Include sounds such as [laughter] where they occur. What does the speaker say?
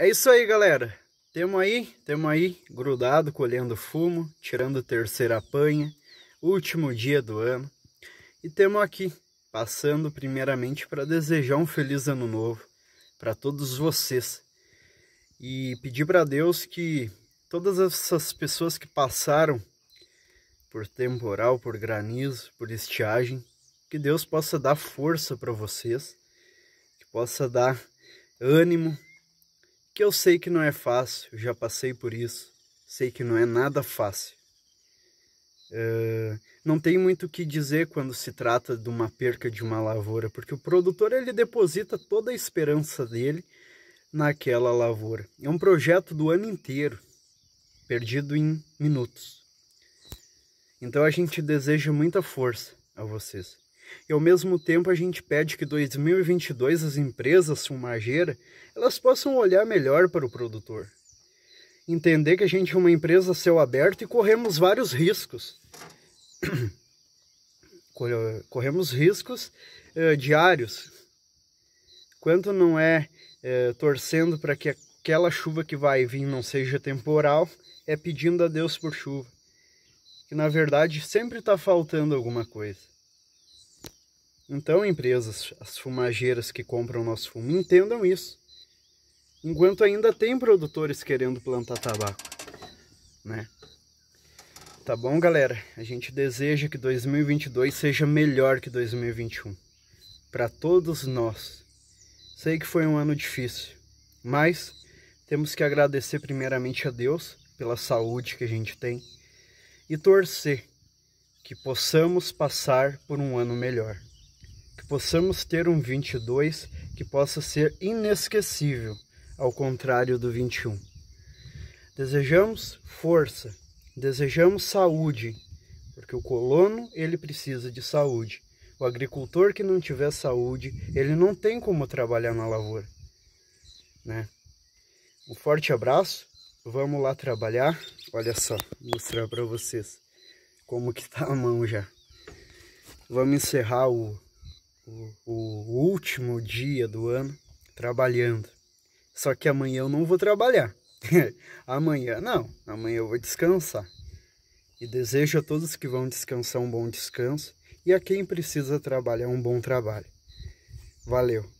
É isso aí, galera. Temos aí, temos aí, grudado, colhendo fumo, tirando terceira apanha, último dia do ano. E temos aqui, passando primeiramente para desejar um feliz ano novo para todos vocês. E pedir para Deus que todas essas pessoas que passaram por temporal, por granizo, por estiagem, que Deus possa dar força para vocês, que possa dar ânimo que eu sei que não é fácil, já passei por isso, sei que não é nada fácil. Uh, não tem muito o que dizer quando se trata de uma perca de uma lavoura, porque o produtor ele deposita toda a esperança dele naquela lavoura. É um projeto do ano inteiro, perdido em minutos. Então a gente deseja muita força a vocês. E ao mesmo tempo a gente pede que 2022 as empresas filmageira, elas possam olhar melhor para o produtor. Entender que a gente é uma empresa céu aberto e corremos vários riscos. [coughs] corremos riscos eh, diários. Quanto não é eh, torcendo para que aquela chuva que vai vir não seja temporal, é pedindo a Deus por chuva. Que na verdade sempre está faltando alguma coisa. Então, empresas, as fumageiras que compram nosso fumo, entendam isso. Enquanto ainda tem produtores querendo plantar tabaco, né? Tá bom, galera? A gente deseja que 2022 seja melhor que 2021 para todos nós. Sei que foi um ano difícil, mas temos que agradecer primeiramente a Deus pela saúde que a gente tem e torcer que possamos passar por um ano melhor possamos ter um 22 que possa ser inesquecível, ao contrário do 21. Desejamos força, desejamos saúde, porque o colono ele precisa de saúde. O agricultor que não tiver saúde, ele não tem como trabalhar na lavoura, né? Um forte abraço, vamos lá trabalhar. Olha só, mostrar para vocês como que está a mão já. Vamos encerrar o o, último dia do ano trabalhando. Só que amanhã eu não vou trabalhar. [laughs] amanhã não, amanhã eu vou descansar. E desejo a todos que vão descansar um bom descanso e a quem precisa trabalhar um bom trabalho. Valeu!